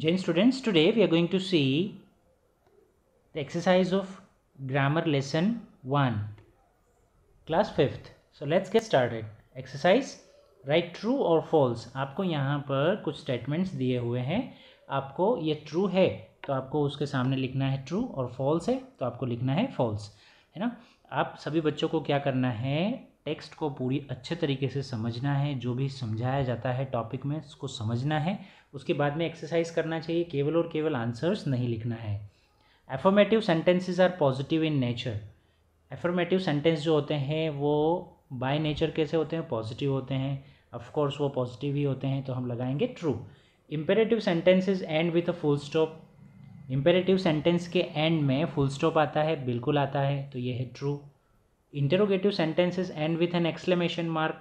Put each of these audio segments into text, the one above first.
Jain students, today we are going to see the exercise of grammar lesson 1, class 5th. So let's get started. Exercise, write true or false. आपको यहाँ पर कुछ statements दिए हुए हैं आपको ये true है तो आपको उसके सामने लिखना है true और false है तो आपको लिखना है false है ना आप सभी बच्चों को क्या करना है टेक्स्ट को पूरी अच्छे तरीके से समझना है जो भी समझाया जाता है टॉपिक में उसको समझना है उसके बाद में एक्सरसाइज करना चाहिए केवल और केवल आंसर्स नहीं लिखना है affirmative sentences are positive in nature affirmative sentence जो होते हैं वो बाय नेचर कैसे होते हैं पॉजिटिव होते हैं ऑफकोर्स वो पॉजिटिव ही होते हैं तो हम लगाएंगे true imperative sentences end with a full stop imperative sentence के एंड में फुल स्टॉप आता है बिल्कुल आता है तो ये है true interrogative sentences end with an exclamation mark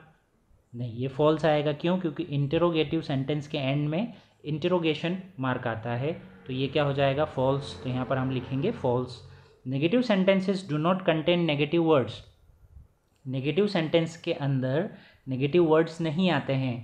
नहीं ये फॉल्स आएगा क्यों क्योंकि इंटरोगेटिव सेंटेंस के एंड में इंटरोगेशन मार्क आता है तो ये क्या हो जाएगा फॉल्स तो यहाँ पर हम लिखेंगे false negative sentences do not contain negative words negative sentence के अंदर नेगेटिव वर्ड्स नहीं आते हैं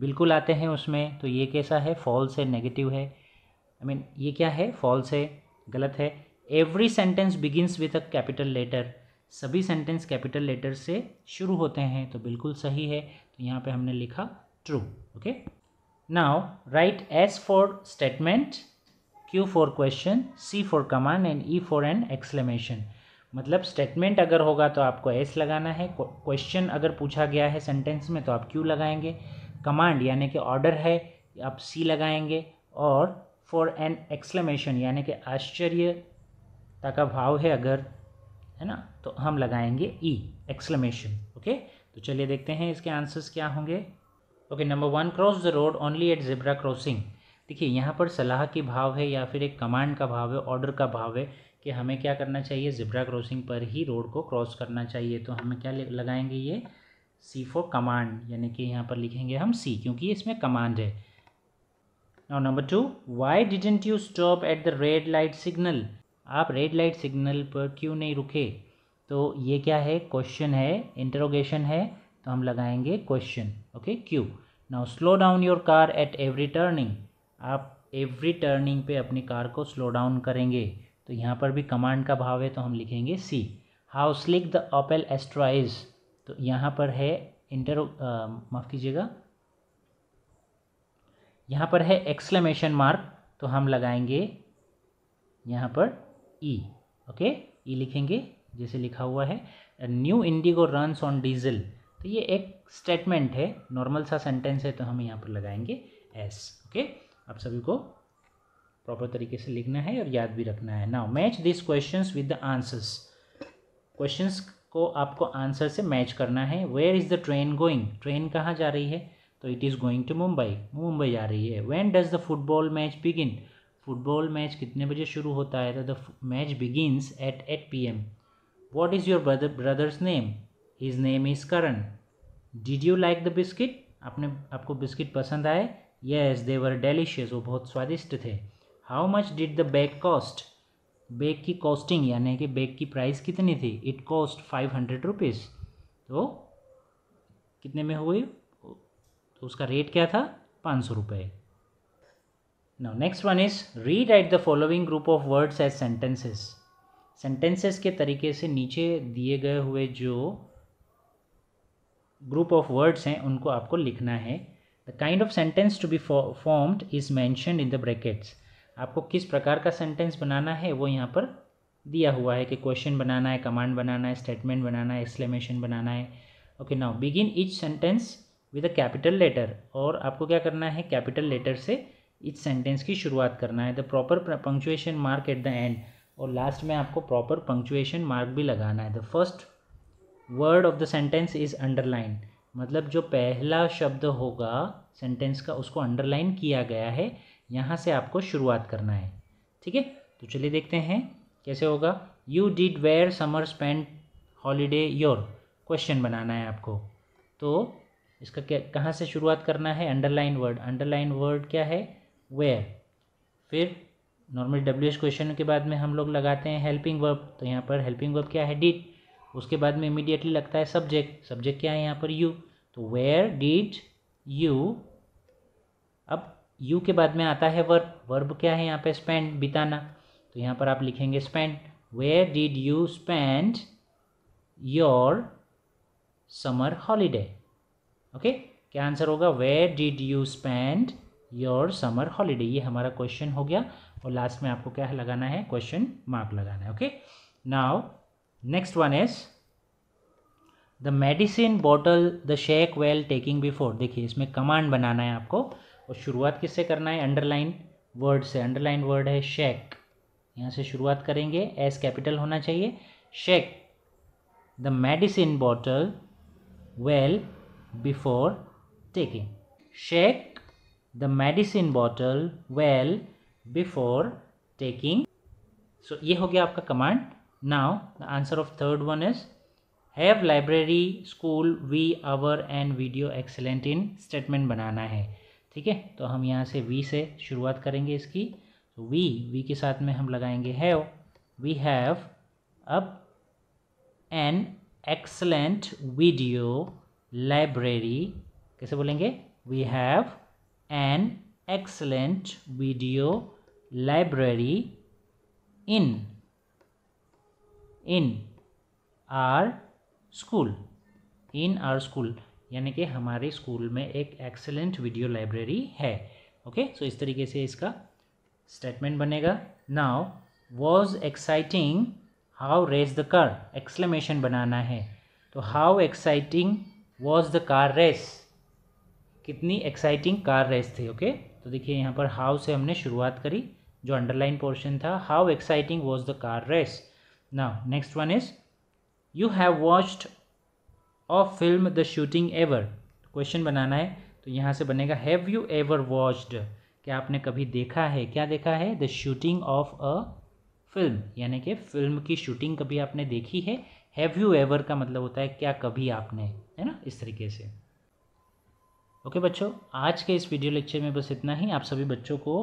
बिल्कुल आते हैं उसमें तो ये कैसा है फॉल्स है नेगेटिव है आई I मीन mean, ये क्या है फॉल्स है गलत है every sentence begins with a capital letter सभी सेंटेंस कैपिटल लेटर से शुरू होते हैं तो बिल्कुल सही है तो यहाँ पे हमने लिखा true okay now write S for statement Q for question C for command and E for an exclamation मतलब स्टेटमेंट अगर होगा तो आपको एस लगाना है क्वेश्चन अगर पूछा गया है सेंटेंस में तो आप क्यू लगाएंगे कमांड यानी कि ऑर्डर है आप सी लगाएंगे और फॉर एन एक्सलेमेशन यानी कि आश्चर्यता का भाव है अगर है ना तो हम लगाएंगे ई एक्सलमेशन ओके तो चलिए देखते हैं इसके आंसर्स क्या होंगे okay number one cross the road only at zebra crossing देखिए यहाँ पर सलाह की भाव है या फिर एक कमांड का भाव है ऑर्डर का भाव है कि हमें क्या करना चाहिए जिब्रा क्रॉसिंग पर ही रोड को क्रॉस करना चाहिए तो हमें क्या लगाएंगे ये सी फॉर कमांड यानी कि यहाँ पर लिखेंगे हम सी क्योंकि इसमें कमांड है और number two why didn't you stop at the red light signal आप रेड लाइट सिग्नल पर क्यों नहीं रुके तो ये क्या है क्वेश्चन है इंटरोगेशन है तो हम लगाएंगे question okay Q now slow down your car at every turning आप एवरी टर्निंग पे अपनी कार को स्लो डाउन करेंगे तो यहाँ पर भी कमांड का भाव है तो हम लिखेंगे C how slick the Opel Astra is तो यहाँ पर है इंटर माफ़ कीजिएगा यहाँ पर है एक्सलेमेशन मार्क तो हम लगाएंगे यहाँ पर ई ओके ई लिखेंगे जैसे लिखा हुआ है new Indigo runs on diesel तो ये एक स्टेटमेंट है नॉर्मल सा सेंटेंस है तो हम यहाँ पर लगाएंगे एस ओके आप सभी को प्रॉपर तरीके से लिखना है और याद भी रखना है now match this questions with the answers questions को आपको आंसर से मैच करना है where is the train going train कहाँ जा रही है तो it is going to Mumbai Mumbai जा रही है when does the football match begin football match कितने बजे शुरू होता है द तो match begins at eight P M what is your brother brother's name his name is Karan did you like the biscuit आपने आपको बिस्किट पसंद आए येस देवर डेलीशियस वो बहुत स्वादिष्ट थे how much did the bag cost bag की costing यानी कि बैग की प्राइस कितनी थी it cost five hundred rupees तो कितने में हुई तो उसका रेट क्या था पाँच सौ रुपये now next one is rewrite the following group of words as sentences sentences के तरीके से नीचे दिए गए हुए जो ग्रुप ऑफ वर्ड्स हैं उनको आपको लिखना है the kind of sentence to be formed is mention in the brackets आपको किस प्रकार का सेंटेंस बनाना है वो यहाँ पर दिया हुआ है कि क्वेश्चन बनाना है कमांड बनाना है स्टेटमेंट बनाना है एक्सक्लेमेशन बनाना है okay now begin each sentence with a capital letter और आपको क्या करना है कैपिटल लेटर से इस सेंटेंस की शुरुआत करना है the proper punctuation mark at the end और लास्ट में आपको प्रॉपर पंक्चुएशन मार्क भी लगाना है the first word of the sentence is underline मतलब जो पहला शब्द होगा सेंटेंस का उसको अंडरलाइन किया गया है यहाँ से आपको शुरुआत करना है ठीक है तो चलिए देखते हैं कैसे होगा you did where summer spend holiday your question बनाना है आपको तो इसका कहाँ से शुरुआत करना है अंडरलाइन वर्ड अंडरलाइन वर्ड क्या है वेयर फिर नॉर्मल डब्ल्यू एच क्वेश्चन के बाद में हम लोग लगाते हैं हेल्पिंग वर्ब तो यहाँ पर हेल्पिंग वर्ब क्या है डिड उसके बाद में इमीडिएटली लगता है सब्जेक्ट सब्जेक्ट क्या है यहाँ पर यू तो वेयर डिड यू अब यू के बाद में आता है वर्ब वर्ब क्या है यहाँ पर स्पेंड बिताना तो यहाँ पर आप लिखेंगे spend where did you spend your summer holiday okay क्या आंसर होगा where did you spend your summer holiday ये हमारा क्वेश्चन हो गया और लास्ट में आपको क्या लगाना है क्वेश्चन मार्क लगाना है okay now next one is the medicine bottle the shake well taking before देखिए इसमें कमांड बनाना है आपको और शुरुआत किससे करना है अंडरलाइन वर्ड से अंडरलाइन वर्ड है शेक यहाँ से शुरुआत करेंगे एस कैपिटल होना चाहिए shake the medicine bottle well before taking shake the medicine bottle well before taking so ye ho gaya aapka command now the answer of third one is have library school we our and video excellent in statement banana hai theek hai to hum yahan se we se shuruaat karenge iski तो we we ke sath mein hum lagayenge have we have ab an excellent video library kaise bolenge we have an excellent video library in in our school in our school यानी कि हमारे school में एक excellent video library है okay okay? So so, इस तरीके से इसका स्टेटमेंट बनेगा now was exciting how race the car exclamation बनाना है तो how exciting was the car race कितनी एक्साइटिंग कार रेस थी ओके तो देखिए यहाँ पर हाउ से हमने शुरुआत करी जो अंडरलाइन पोर्शन था how exciting was the car race now next one is you have watched a film the shooting ever question बनाना है तो यहाँ से बनेगा हैव यू एवर वॉच्ड क्या आपने कभी देखा है क्या देखा है the shooting of a film यानी कि फिल्म की शूटिंग कभी आपने देखी है हैव यू एवर का मतलब होता है क्या कभी आपने है ना इस तरीके से ओके बच्चों आज के इस वीडियो लेक्चर में बस इतना ही आप सभी बच्चों को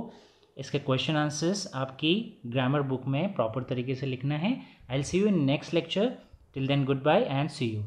इसके क्वेश्चन आंसर्स आपकी ग्रामर बुक में प्रॉपर तरीके से लिखना है I see you in next lecture till then good bye and see you